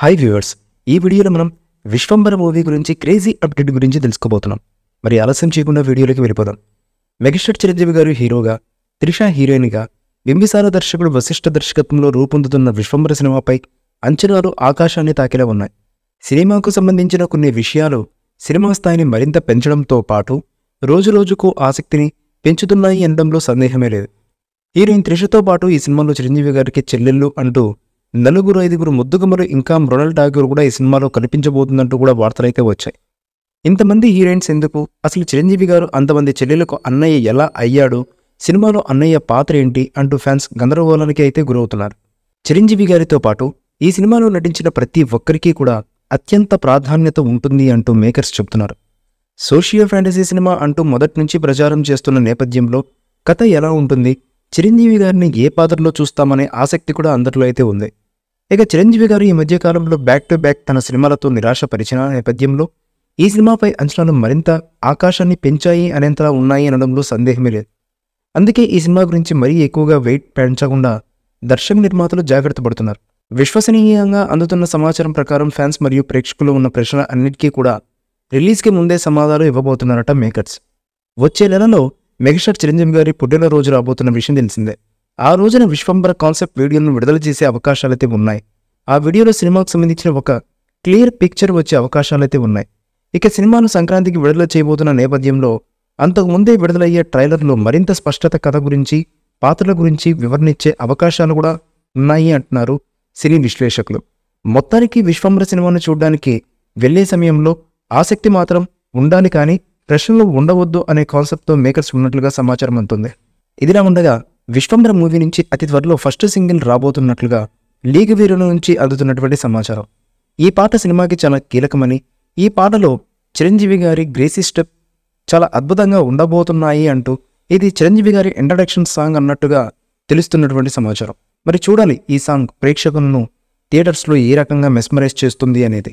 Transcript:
hi viewers ఈ వీడియోలో మనం విశ్వంబర మూవీ గురించి క్రేజీ అప్డేట్ గురించి తెలుసుకోబోతున్నాం మరి ఆలస్యం చేయకుండా వీడియోలోకి వెళ్ళిపోదాం మెగాస్టార్ చిరంజీవి గారు హీరోగా త్రిష హీరోయిన్గా బింబిసార దర్శకుడు వశిష్ఠ దర్శకత్వంలో రూపొందుతున్న విశ్వంబర సినిమాపై అంచనాలు ఆకాశాన్ని తాకిలా ఉన్నాయి సినిమాకు సంబంధించిన కొన్ని విషయాలు సినిమా స్థాయిని మరింత పెంచడంతో పాటు రోజురోజుకు ఆసక్తిని పెంచుతున్నాయి అనడంలో సందేహమే లేదు హీరోయిన్ త్రిషతో పాటు ఈ సినిమాలో చిరంజీవి గారికి చెల్లెళ్ళు అంటూ నలుగురు ఐదుగురు ముద్దుగుమరు ఇంకా మృణల్ ఠాగూర్ కూడా ఈ సినిమాలో కనిపించబోతుందంటూ కూడా వార్తలైతే వచ్చాయి ఇంతమంది హీరోయిన్స్ ఎందుకు అసలు చిరంజీవి గారు అంతమంది చెల్లెలకు అన్నయ్య ఎలా అయ్యాడు సినిమాలో అన్నయ్య పాత్ర ఏంటి అంటూ ఫ్యాన్స్ గందరగోళానికి అయితే గురవుతున్నారు చిరంజీవి గారితో పాటు ఈ సినిమాలో నటించిన ప్రతి ఒక్కరికి కూడా అత్యంత ప్రాధాన్యత ఉంటుంది అంటూ మేకర్స్ చెబుతున్నారు సోషియో ఫ్యాంటసీ సినిమా అంటూ మొదటి నుంచి ప్రచారం చేస్తున్న నేపథ్యంలో కథ ఎలా ఉంటుంది చిరంజీవి గారిని ఏ పాత్రలో చూస్తామనే ఆసక్తి కూడా అందరిలో అయితే ఉంది ఇక చిరంజీవి గారు ఈ మధ్యకాలంలో బ్యాక్ టు బ్యాక్ తన సినిమాలతో నిరాశపరిచిన నేపథ్యంలో ఈ సినిమాపై అంచనాలు మరింత ఆకాశాన్ని పెంచాయి అనేంతలా ఉన్నాయి అనడంలో సందేహమే లేదు అందుకే ఈ సినిమా గురించి మరీ ఎక్కువగా వెయిట్ పెంచకుండా దర్శక నిర్మాతలు జాగ్రత్త పడుతున్నారు విశ్వసనీయంగా అందుతున్న సమాచారం ప్రకారం ఫ్యాన్స్ మరియు ప్రేక్షకులు ఉన్న ప్రశ్న అన్నిటికీ కూడా రిలీజ్కి ముందే సమాధానాలు ఇవ్వబోతున్నారట మేకర్స్ వచ్చే నెలలో మెగాస్టార్ చిరంజీవి గారి పుట్టినరోజు రాబోతున్న విషయం తెలిసిందే ఆ రోజున విశ్వంబర కాన్సెప్ట్ వీడియోలను విడుదల చేసే అవకాశాలైతే ఉన్నాయి ఆ వీడియోలో సినిమాకు సంబంధించిన ఒక క్లియర్ పిక్చర్ వచ్చే అవకాశాలైతే ఉన్నాయి ఇక సినిమాను సంక్రాంతికి విడుదల చేయబోతున్న నేపథ్యంలో అంతకుముందే విడుదలయ్యే ట్రైలర్లో మరింత స్పష్టత కథ గురించి పాత్రల గురించి వివరణిచ్చే అవకాశాలు కూడా ఉన్నాయి అంటున్నారు సినీ విశ్లేషకులు మొత్తానికి విశ్వంబర సినిమాను చూడడానికి వెళ్లే సమయంలో ఆసక్తి మాత్రం ఉండాలి కానీ రష్యంలో ఉండవద్దు అనే కాన్సెప్ట్తో మేకర్స్ ఉన్నట్లుగా సమాచారం అందుతుంది ఇదిలా ఉండగా విశ్వంబర మూవీ నుంచి అతి త్వరలో ఫస్ట్ సింగిల్ రాబోతున్నట్లుగా లీగ్ వీరుల నుంచి అందుతున్నటువంటి సమాచారం ఈ పాట సినిమాకి చాలా కీలకమని ఈ పాటలో చిరంజీవి గారి గ్రేసీ స్టెప్ చాలా అద్భుతంగా ఉండబోతున్నాయి అంటూ ఇది చిరంజీవి గారి ఇంట్రడక్షన్ సాంగ్ అన్నట్టుగా తెలుస్తున్నటువంటి సమాచారం మరి చూడాలి ఈ సాంగ్ ప్రేక్షకులను థియేటర్స్లో ఏ రకంగా మెస్మరైజ్ చేస్తుంది అనేది